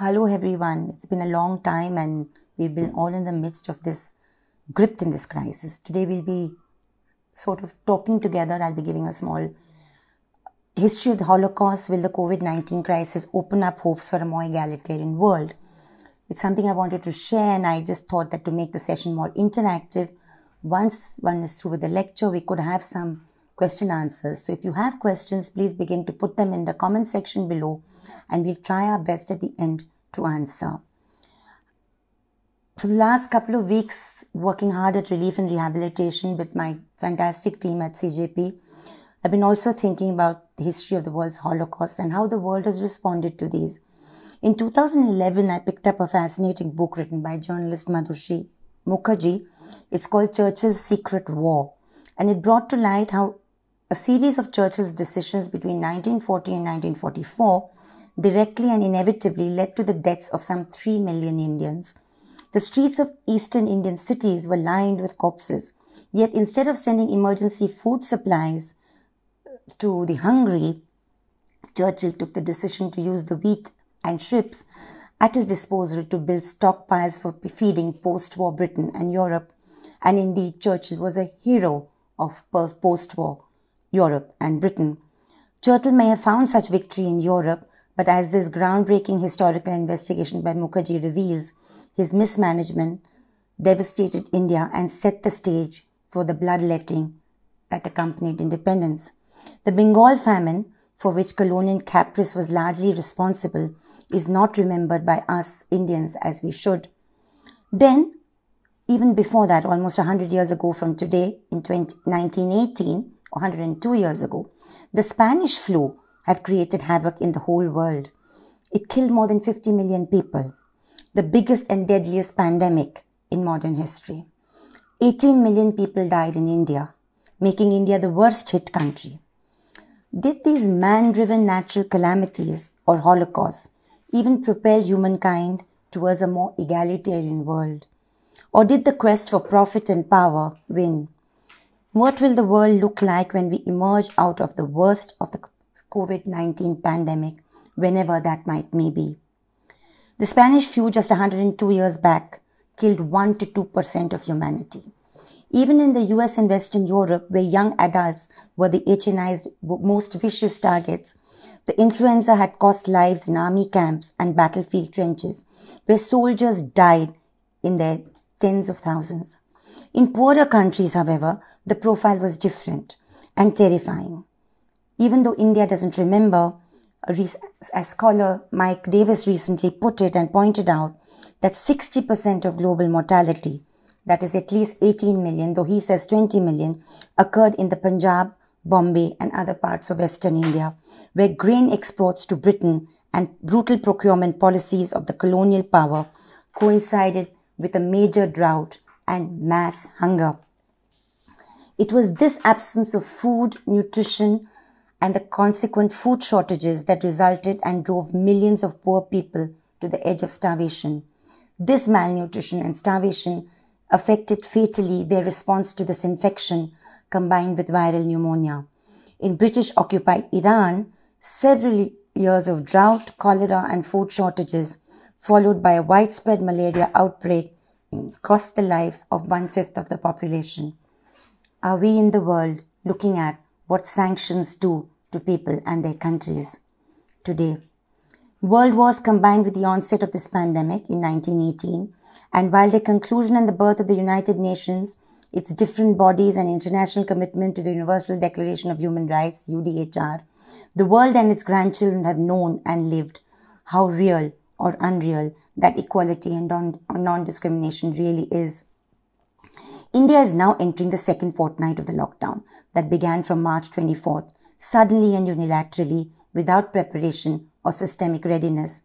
Hello, everyone. It's been a long time, and we've been all in the midst of this, gripped in this crisis. Today, we'll be sort of talking together. I'll be giving a small history of the Holocaust. Will the COVID 19 crisis open up hopes for a more egalitarian world? It's something I wanted to share, and I just thought that to make the session more interactive, once one is through with the lecture, we could have some question answers. So if you have questions, please begin to put them in the comment section below and we'll try our best at the end to answer. For the last couple of weeks, working hard at relief and rehabilitation with my fantastic team at CJP, I've been also thinking about the history of the world's Holocaust and how the world has responded to these. In 2011, I picked up a fascinating book written by journalist Madhushi Mukherjee. It's called Churchill's Secret War, and it brought to light how a series of Churchill's decisions between 1940 and 1944 directly and inevitably led to the deaths of some 3 million Indians. The streets of eastern Indian cities were lined with corpses. Yet instead of sending emergency food supplies to the hungry, Churchill took the decision to use the wheat and ships at his disposal to build stockpiles for feeding post war Britain and Europe. And indeed, Churchill was a hero of post war Europe, and Britain. Churchill may have found such victory in Europe, but as this groundbreaking historical investigation by Mukherjee reveals, his mismanagement devastated India and set the stage for the bloodletting that accompanied independence. The Bengal famine, for which colonial caprice was largely responsible, is not remembered by us Indians as we should. Then, even before that, almost 100 years ago from today, in 20, 1918, 102 years ago, the Spanish flu had created havoc in the whole world. It killed more than 50 million people, the biggest and deadliest pandemic in modern history. 18 million people died in India, making India the worst hit country. Did these man driven natural calamities or holocausts even propel humankind towards a more egalitarian world? Or did the quest for profit and power win? What will the world look like when we emerge out of the worst of the COVID-19 pandemic, whenever that might may be? The Spanish flu just 102 years back killed 1 to 2% of humanity. Even in the US and Western Europe, where young adults were the HNI's most vicious targets, the influenza had cost lives in army camps and battlefield trenches, where soldiers died in their tens of thousands. In poorer countries, however, the profile was different and terrifying. Even though India doesn't remember, as scholar Mike Davis recently put it and pointed out, that 60% of global mortality, that is at least 18 million, though he says 20 million, occurred in the Punjab, Bombay, and other parts of Western India, where grain exports to Britain and brutal procurement policies of the colonial power coincided with a major drought and mass hunger. It was this absence of food, nutrition, and the consequent food shortages that resulted and drove millions of poor people to the edge of starvation. This malnutrition and starvation affected fatally their response to this infection combined with viral pneumonia. In British occupied Iran, several years of drought, cholera, and food shortages, followed by a widespread malaria outbreak, cost the lives of one fifth of the population. Are we in the world looking at what sanctions do to people and their countries today? World wars combined with the onset of this pandemic in 1918, and while the conclusion and the birth of the United Nations, its different bodies, and international commitment to the Universal Declaration of Human Rights, UDHR, the world and its grandchildren have known and lived how real or unreal that equality and non discrimination really is. India is now entering the second fortnight of the lockdown that began from March 24th, suddenly and unilaterally, without preparation or systemic readiness.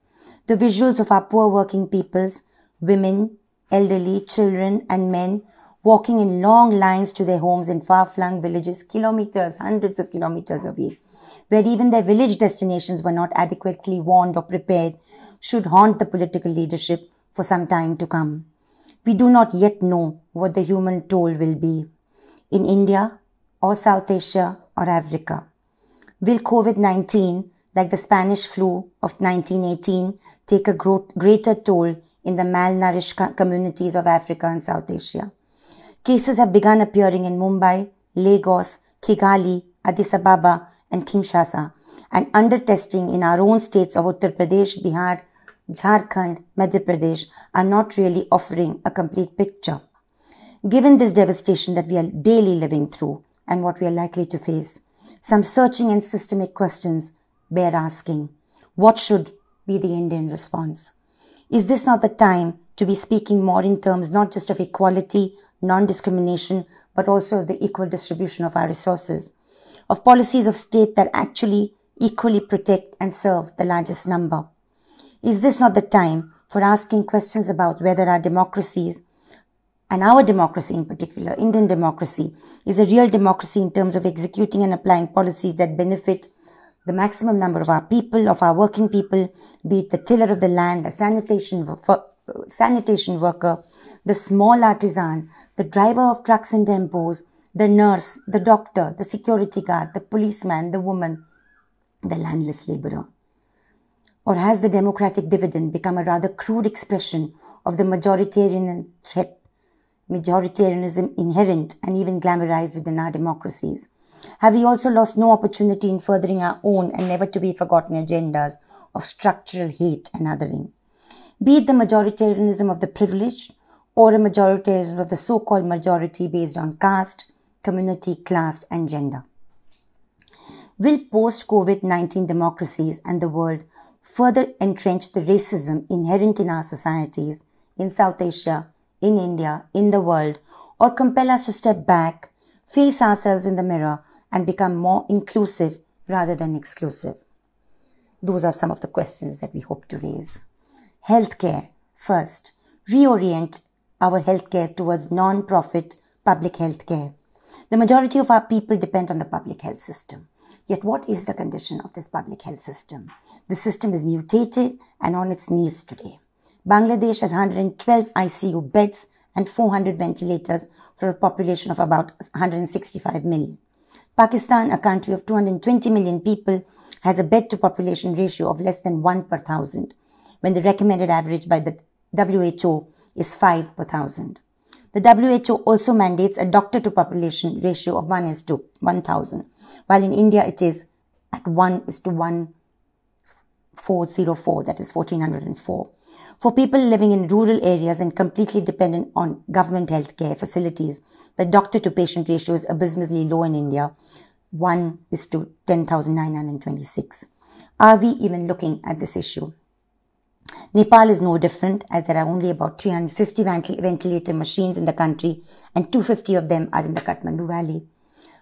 The visuals of our poor working peoples, women, elderly, children, and men walking in long lines to their homes in far flung villages, kilometers, hundreds of kilometers away, where even their village destinations were not adequately warned or prepared should haunt the political leadership for some time to come. We do not yet know what the human toll will be in India or South Asia or Africa. Will COVID 19, like the Spanish flu of 1918, take a greater toll in the malnourished communities of Africa and South Asia? Cases have begun appearing in Mumbai, Lagos, Kigali, Addis Ababa, and Kinshasa, and under testing in our own states of Uttar Pradesh, Bihar, Jharkhand, Madhya Pradesh are not really offering a complete picture. Given this devastation that we are daily living through and what we are likely to face, some searching and systemic questions bear asking. What should be the Indian response? Is this not the time to be speaking more in terms not just of equality, non discrimination, but also of the equal distribution of our resources, of policies of state that actually equally protect and serve the largest number? Is this not the time for asking questions about whether our democracies and our democracy in particular, Indian democracy, is a real democracy in terms of executing and applying policies that benefit the maximum number of our people, of our working people, be it the tiller of the land, the sanitation, sanitation worker, the small artisan, the driver of trucks and tempos, the nurse, the doctor, the security guard, the policeman, the woman, the landless laborer. Or has the democratic dividend become a rather crude expression of the majoritarian threat, majoritarianism inherent and even glamorized within our democracies? Have we also lost no opportunity in furthering our own and never to be forgotten agendas of structural hate and othering? Be it the majoritarianism of the privileged or a majoritarianism of the so called majority based on caste, community, class, and gender. Will post COVID 19 democracies and the world further entrench the racism inherent in our societies, in South Asia, in India, in the world, or compel us to step back, face ourselves in the mirror, and become more inclusive rather than exclusive? Those are some of the questions that we hope to raise. Healthcare, first, reorient our healthcare towards non profit public healthcare. The majority of our people depend on the public health system. Yet what is the condition of this public health system? The system is mutated and on its knees today. Bangladesh has 112 ICU beds and 400 ventilators for a population of about 165 million. Pakistan, a country of 220 million people, has a bed to population ratio of less than 1 per thousand, when the recommended average by the WHO is 5 per thousand. The WHO also mandates a doctor to population ratio of 1 is to 1000, while in India it is at 1 is to 1404, that is 1404. For people living in rural areas and completely dependent on government healthcare facilities, the doctor to patient ratio is abysmally low in India, 1 is to 10,926. Are we even looking at this issue? Nepal is no different as there are only about 350 ventilator machines in the country and 250 of them are in the Kathmandu Valley.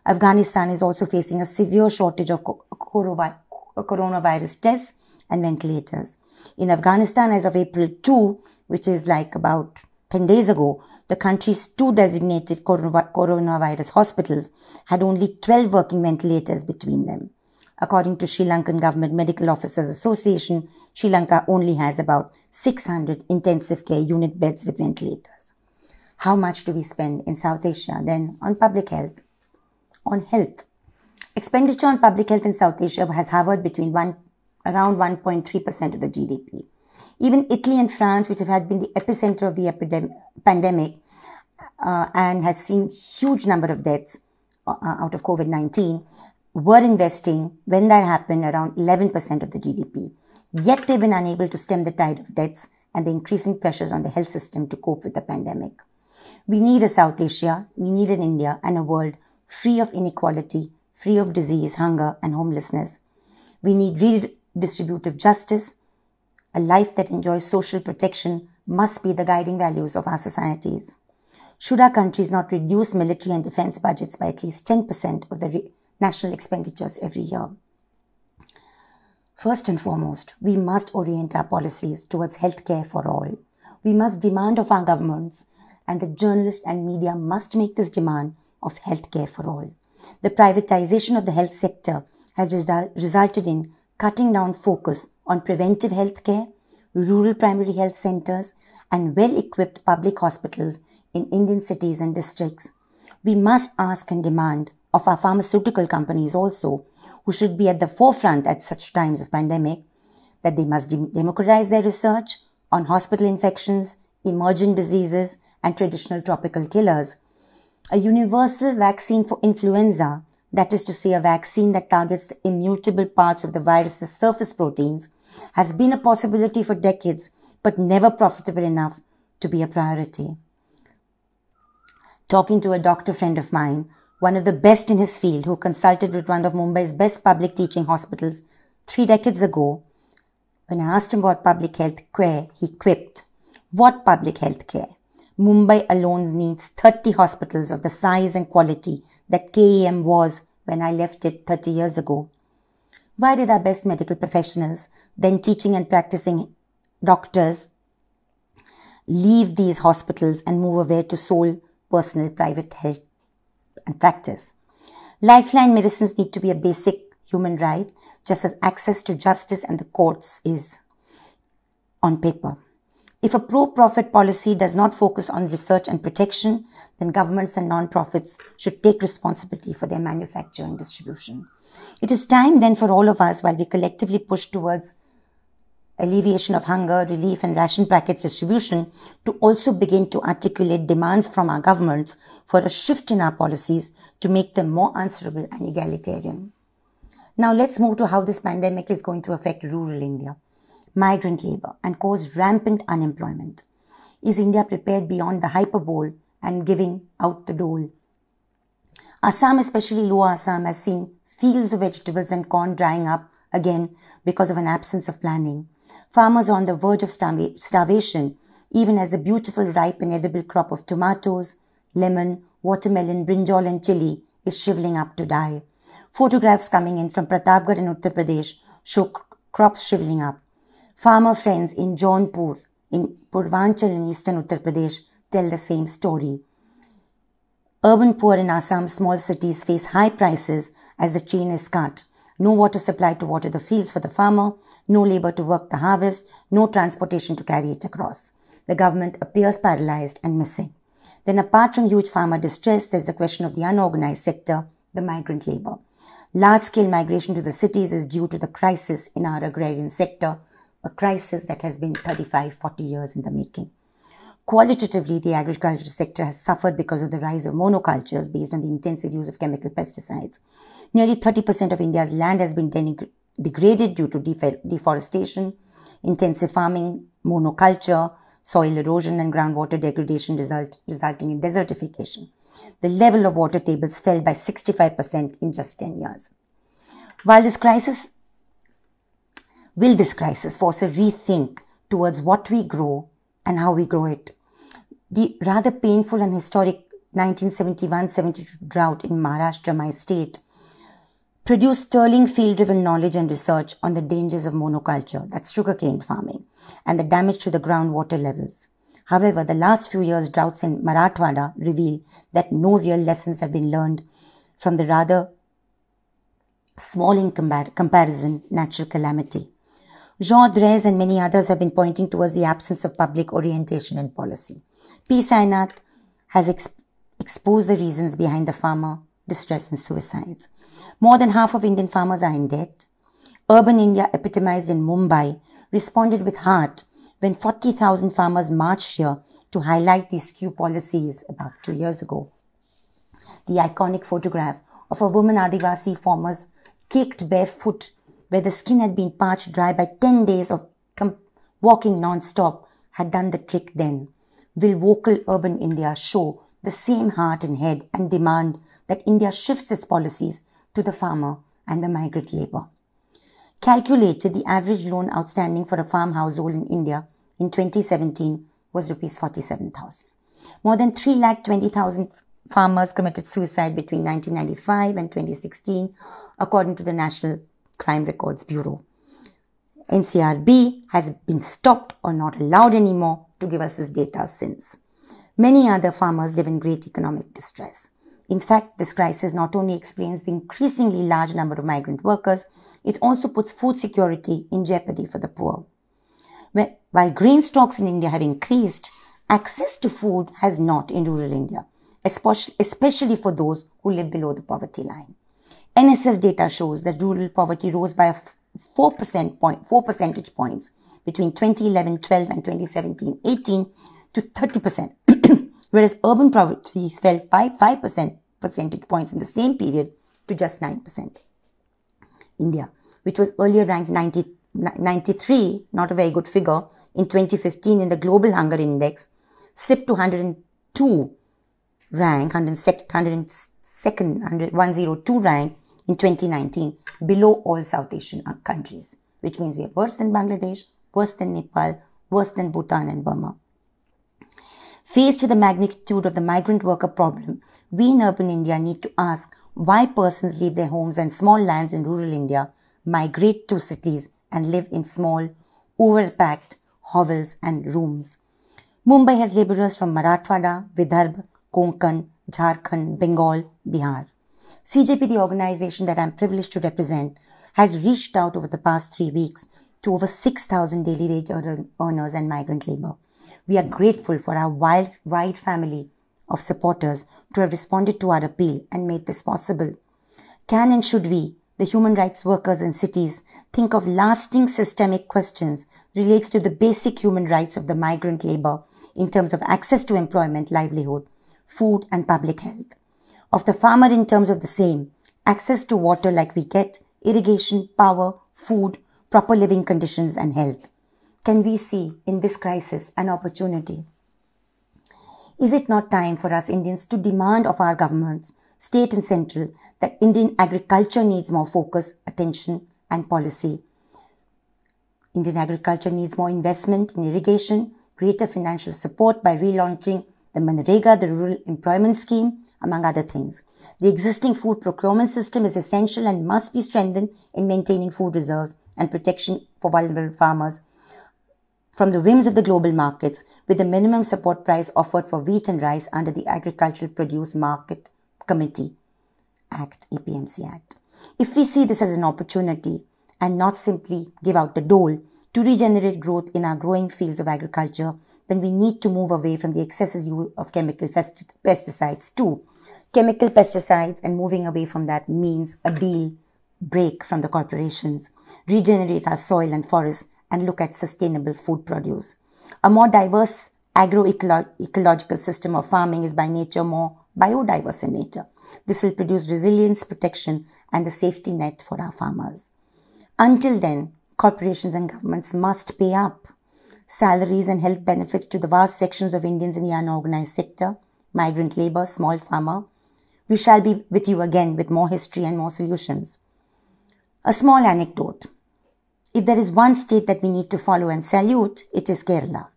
Afghanistan is also facing a severe shortage of coronavirus tests and ventilators. In Afghanistan, as of April 2, which is like about 10 days ago, the country's two designated coronavirus hospitals had only 12 working ventilators between them. According to Sri Lankan Government Medical Officers Association, Sri Lanka only has about 600 intensive care unit beds with ventilators. How much do we spend in South Asia then on public health? On health. Expenditure on public health in South Asia has hovered between one, around 1.3% of the GDP. Even Italy and France, which have had been the epicenter of the epidemic, pandemic uh, and has seen huge number of deaths uh, out of COVID-19, were investing when that happened around 11% of the GDP. Yet they've been unable to stem the tide of debts and the increasing pressures on the health system to cope with the pandemic. We need a South Asia, we need an India and a world free of inequality, free of disease, hunger, and homelessness. We need redistributive justice. A life that enjoys social protection must be the guiding values of our societies. Should our countries not reduce military and defense budgets by at least 10% of the national expenditures every year. First and foremost, we must orient our policies towards healthcare for all. We must demand of our governments, and the journalists and media must make this demand of healthcare for all. The privatization of the health sector has resu- resulted in cutting down focus on preventive healthcare, rural primary health centers, and well equipped public hospitals in Indian cities and districts. We must ask and demand of our pharmaceutical companies also, who should be at the forefront at such times of pandemic, that they must de democratize their research on hospital infections, emergent diseases, and traditional tropical killers. A universal vaccine for influenza, that is to say, a vaccine that targets the immutable parts of the virus's surface proteins, has been a possibility for decades, but never profitable enough to be a priority. Talking to a doctor friend of mine one of the best in his field, who consulted with one of Mumbai's best public teaching hospitals three decades ago, when I asked him about public health care, he quipped, What public health care? Mumbai alone needs 30 hospitals of the size and quality that KEM was when I left it 30 years ago. Why did our best medical professionals, then teaching and practicing doctors, leave these hospitals and move away to sole personal private health and practice. Lifeline medicines need to be a basic human right, just as access to justice and the courts is on paper. If a pro-profit policy does not focus on research and protection, then governments and non-profits should take responsibility for their manufacture and distribution. It is time then for all of us, while we collectively push towards alleviation of hunger, relief and ration packets distribution to also begin to articulate demands from our governments for a shift in our policies to make them more answerable and egalitarian. Now let's move to how this pandemic is going to affect rural India, migrant labor and cause rampant unemployment. Is India prepared beyond the hyperbole and giving out the dole? Assam, especially Lower Assam, has seen fields of vegetables and corn drying up again because of an absence of planning farmers are on the verge of starvation, even as the beautiful, ripe, and edible crop of tomatoes, lemon, watermelon, brinjal, and chili is shriveling up to die. Photographs coming in from Pratapgarh and Uttar Pradesh show crops shriveling up. Farmer friends in Jaunpur, in Purvanchal in eastern Uttar Pradesh, tell the same story. Urban poor in Assam's small cities face high prices as the chain is cut no water supply to water the fields for the farmer, no labor to work the harvest, no transportation to carry it across. The government appears paralyzed and missing. Then apart from huge farmer distress, there's the question of the unorganized sector, the migrant labor. Large-scale migration to the cities is due to the crisis in our agrarian sector, a crisis that has been 35, 40 years in the making. Qualitatively, the agriculture sector has suffered because of the rise of monocultures based on the intensive use of chemical pesticides. Nearly 30% of India's land has been degraded due to deforestation, intensive farming, monoculture, soil erosion, and groundwater degradation, result, resulting in desertification. The level of water tables fell by 65% in just 10 years. While this crisis will this crisis force a rethink towards what we grow and how we grow it. The rather painful and historic 1971-72 drought in Maharashtra, my state, produced sterling field-driven knowledge and research on the dangers of monoculture, that's sugarcane farming, and the damage to the groundwater levels. However, the last few years' droughts in Marathwada reveal that no real lessons have been learned from the rather small in compar- comparison natural calamity. Jean Drez and many others have been pointing towards the absence of public orientation and policy. P. Sainath has exposed the reasons behind the farmer distress and suicides. More than half of Indian farmers are in debt. Urban India, epitomized in Mumbai, responded with heart when 40,000 farmers marched here to highlight these skew policies about two years ago. The iconic photograph of a woman Adivasi farmer's caked barefoot where the skin had been parched dry by 10 days of walking non-stop had done the trick then. Will vocal urban India show the same heart and head and demand that India shifts its policies to the farmer and the migrant labour? Calculated, the average loan outstanding for a farm household in India in 2017 was rupees 47,000. More than three lakh twenty thousand farmers committed suicide between 1995 and 2016, according to the National Crime Records Bureau. NCRB has been stopped or not allowed anymore to give us this data since. Many other farmers live in great economic distress. In fact, this crisis not only explains the increasingly large number of migrant workers, it also puts food security in jeopardy for the poor. While grain stocks in India have increased, access to food has not in rural India, especially for those who live below the poverty line. NSS data shows that rural poverty rose by 4 percent point, 4 percentage points between 2011 12 and 2017 18 to 30%, whereas urban poverty fell by 5 percentage points in the same period to just 9%. India, which was earlier ranked 90, 93, not a very good figure, in 2015 in the Global Hunger Index, slipped to 102 rank, 102nd, 102 rank in 2019 below all South Asian countries, which means we are worse than Bangladesh, worse than Nepal, worse than Bhutan and Burma. Faced with the magnitude of the migrant worker problem, we in urban India need to ask why persons leave their homes and small lands in rural India, migrate to cities, and live in small, overpacked hovels and rooms. Mumbai has laborers from Marathwada, Vidarbha, Konkan, Jharkhand, Bengal, Bihar. CJP, the organization that I'm privileged to represent, has reached out over the past three weeks to over 6,000 daily wage earners and migrant labor. We are grateful for our wide family of supporters to have responded to our appeal and made this possible. Can and should we, the human rights workers in cities, think of lasting systemic questions related to the basic human rights of the migrant labor in terms of access to employment, livelihood, food, and public health? of the farmer in terms of the same access to water like we get, irrigation, power, food, proper living conditions, and health. Can we see in this crisis an opportunity? Is it not time for us Indians to demand of our governments, state and central, that Indian agriculture needs more focus, attention, and policy? Indian agriculture needs more investment in irrigation, greater financial support by relaunching the Manrega, the Rural Employment Scheme, among other things. The existing food procurement system is essential and must be strengthened in maintaining food reserves and protection for vulnerable farmers from the whims of the global markets with the minimum support price offered for wheat and rice under the Agricultural Produce Market Committee Act, APMC Act. If we see this as an opportunity and not simply give out the dole to regenerate growth in our growing fields of agriculture, then we need to move away from the excesses of chemical pesticides too, chemical pesticides and moving away from that means a deal break from the corporations, regenerate our soil and forests, and look at sustainable food produce. A more diverse agroecological system of farming is by nature more biodiverse in nature. This will produce resilience, protection, and the safety net for our farmers. Until then, corporations and governments must pay up salaries and health benefits to the vast sections of Indians in the unorganized sector, migrant labor, small farmer, we shall be with you again with more history and more solutions. A small anecdote. If there is one state that we need to follow and salute, it is Kerala.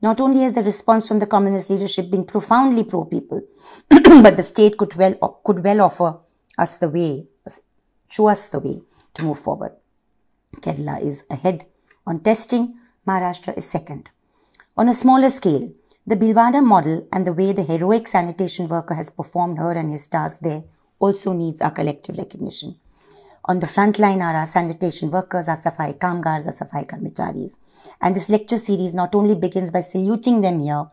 Not only has the response from the communist leadership been profoundly pro-people, but the state could well, could well offer us the way, show us the way to move forward. Kerala is ahead on testing, Maharashtra is second. On a smaller scale, the Bilwada model and the way the heroic sanitation worker has performed her and his task there also needs our collective recognition. On the front line are our sanitation workers, our Safai Kamgars, our Safai Karmacharis. And this lecture series not only begins by saluting them here,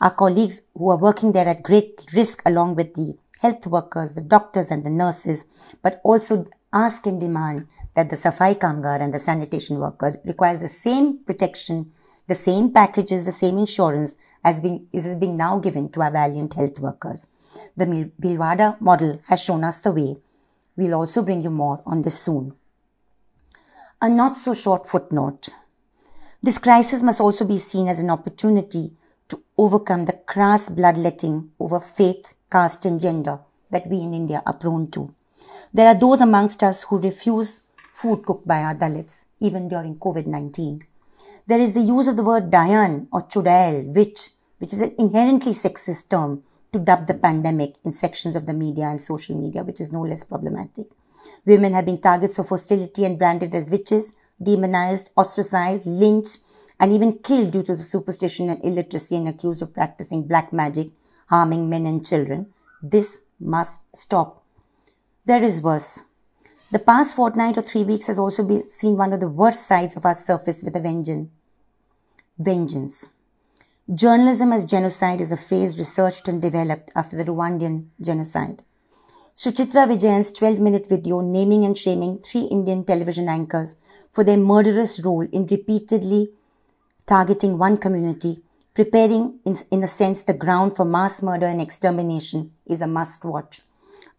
our colleagues who are working there at great risk along with the health workers, the doctors and the nurses, but also ask and demand that the Safai Kamgar and the sanitation worker requires the same protection, the same packages, the same insurance as, being, is being now given to our valiant health workers. The Bilwada model has shown us the way. We'll also bring you more on this soon. A not so short footnote. This crisis must also be seen as an opportunity to overcome the crass bloodletting over faith, caste, and gender that we in India are prone to. There are those amongst us who refuse food cooked by our Dalits, even during COVID 19 there is the use of the word Dayan or "chudail," which, which is an inherently sexist term to dub the pandemic in sections of the media and social media, which is no less problematic. Women have been targets of hostility and branded as witches, demonized, ostracized, lynched, and even killed due to the superstition and illiteracy and accused of practicing black magic, harming men and children. This must stop. There is worse. The past fortnight or three weeks has also been seen one of the worst sides of our surface with a vengeance. Vengeance. Journalism as genocide is a phrase researched and developed after the Rwandan genocide. Suchitra Vijayan's 12 minute video naming and shaming three Indian television anchors for their murderous role in repeatedly targeting one community, preparing, in, in a sense, the ground for mass murder and extermination, is a must watch.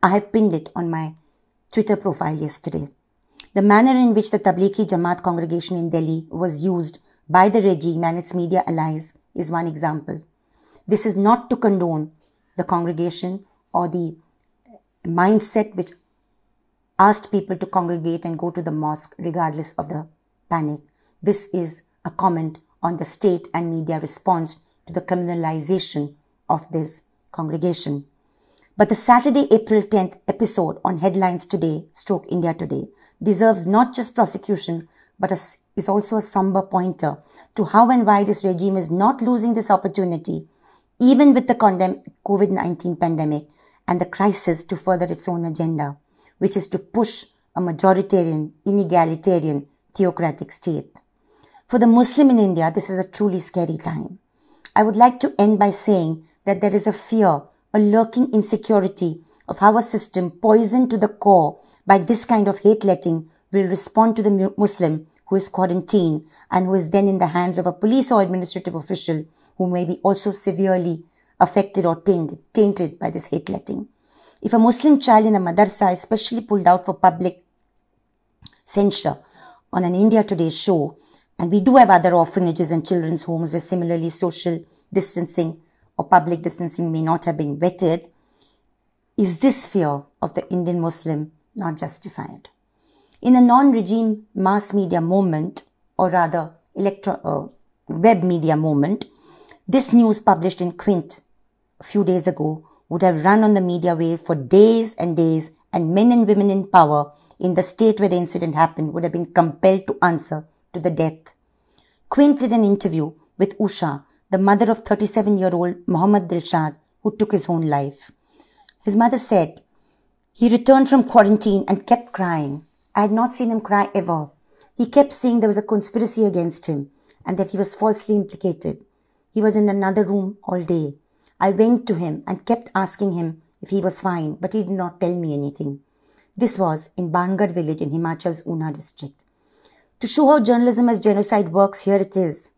I have pinned it on my Twitter profile yesterday. The manner in which the Tablighi Jamaat congregation in Delhi was used by the regime and its media allies is one example. This is not to condone the congregation or the mindset which asked people to congregate and go to the mosque regardless of the panic. This is a comment on the state and media response to the criminalization of this congregation. But the Saturday, April 10th episode on Headlines Today, Stroke India Today, deserves not just prosecution, but a, is also a somber pointer to how and why this regime is not losing this opportunity, even with the COVID 19 pandemic and the crisis to further its own agenda, which is to push a majoritarian, inegalitarian, theocratic state. For the Muslim in India, this is a truly scary time. I would like to end by saying that there is a fear a lurking insecurity of how a system poisoned to the core by this kind of hate letting will respond to the Muslim who is quarantined and who is then in the hands of a police or administrative official who may be also severely affected or tainted, tainted by this hate letting. If a Muslim child in a madrasa is specially pulled out for public censure on an India Today show, and we do have other orphanages and children's homes where similarly social distancing or public distancing may not have been vetted, is this fear of the Indian Muslim not justified? In a non regime mass media moment, or rather electro, uh, web media moment, this news published in Quint a few days ago would have run on the media wave for days and days, and men and women in power in the state where the incident happened would have been compelled to answer to the death. Quint did an interview with Usha, the mother of 37 year old Mohammad Dilshad, who took his own life. His mother said, He returned from quarantine and kept crying. I had not seen him cry ever. He kept saying there was a conspiracy against him and that he was falsely implicated. He was in another room all day. I went to him and kept asking him if he was fine, but he did not tell me anything. This was in Bangar village in Himachal's Una district. To show how journalism as genocide works, here it is.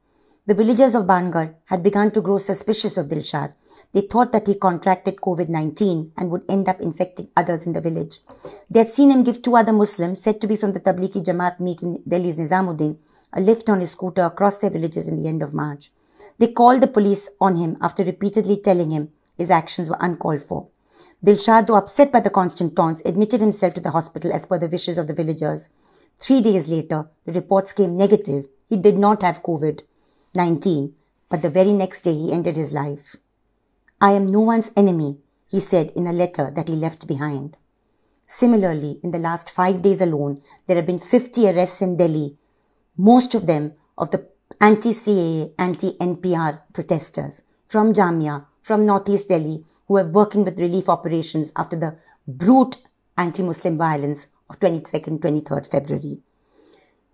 The villagers of Bangar had begun to grow suspicious of Dilshad. They thought that he contracted COVID 19 and would end up infecting others in the village. They had seen him give two other Muslims, said to be from the Tablighi Jamaat meet in Delhi's Nizamuddin, a lift on his scooter across their villages in the end of March. They called the police on him after repeatedly telling him his actions were uncalled for. Dilshad, though upset by the constant taunts, admitted himself to the hospital as per the wishes of the villagers. Three days later, the reports came negative. He did not have COVID. 19, but the very next day he ended his life. I am no one's enemy, he said in a letter that he left behind. Similarly, in the last five days alone, there have been 50 arrests in Delhi, most of them of the anti-CAA, anti-NPR protesters from Jamia, from Northeast Delhi, who are working with relief operations after the brute anti-Muslim violence of 22nd, 23rd February.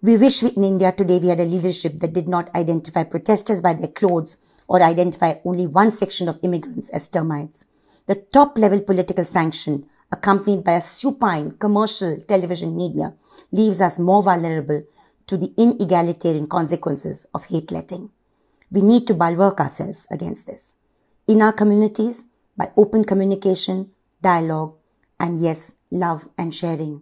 We wish in India today we had a leadership that did not identify protesters by their clothes or identify only one section of immigrants as termites. The top level political sanction, accompanied by a supine commercial television media, leaves us more vulnerable to the inegalitarian consequences of hate letting. We need to bulwark ourselves against this. In our communities, by open communication, dialogue, and yes, love and sharing.